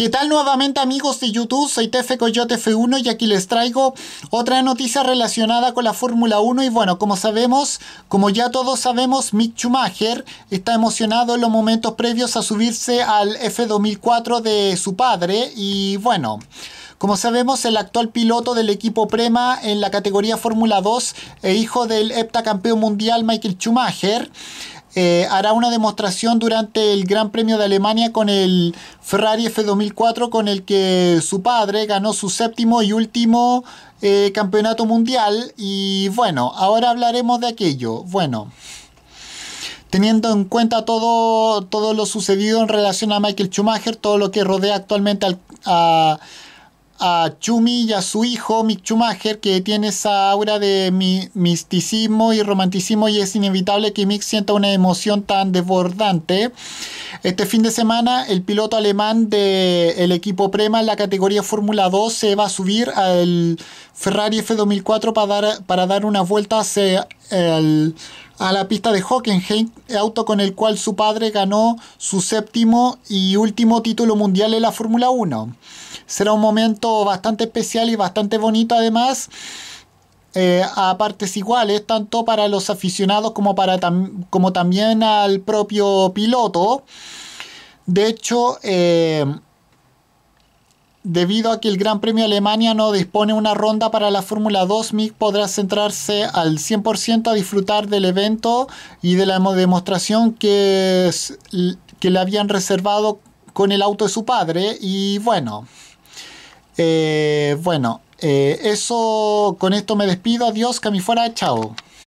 ¿Qué tal nuevamente amigos de YouTube? Soy Tefe Coyote F1 y aquí les traigo otra noticia relacionada con la Fórmula 1 y bueno, como sabemos, como ya todos sabemos, Mick Schumacher está emocionado en los momentos previos a subirse al F2004 de su padre y bueno... Como sabemos, el actual piloto del equipo Prema en la categoría Fórmula 2 e hijo del heptacampeón mundial Michael Schumacher eh, hará una demostración durante el Gran Premio de Alemania con el Ferrari F2004 con el que su padre ganó su séptimo y último eh, campeonato mundial y bueno, ahora hablaremos de aquello. Bueno, teniendo en cuenta todo, todo lo sucedido en relación a Michael Schumacher, todo lo que rodea actualmente al, a a Chumi y a su hijo, Mick Schumacher, que tiene esa aura de misticismo y romanticismo y es inevitable que Mick sienta una emoción tan desbordante. Este fin de semana, el piloto alemán del equipo Prema en la categoría Fórmula 2 se va a subir al Ferrari F2004 para dar, para dar unas vueltas a la pista de Hockenheim, auto con el cual su padre ganó su séptimo y último título mundial en la Fórmula 1. Será un momento bastante especial y bastante bonito además. Eh, a partes iguales, tanto para los aficionados como, para como también al propio piloto. De hecho, eh, Debido a que el Gran Premio Alemania no dispone una ronda para la Fórmula 2, Mick podrá centrarse al 100% a disfrutar del evento y de la demostración que, que le habían reservado con el auto de su padre. Y bueno, eh, bueno, eh, eso con esto me despido. Adiós, fuera chao.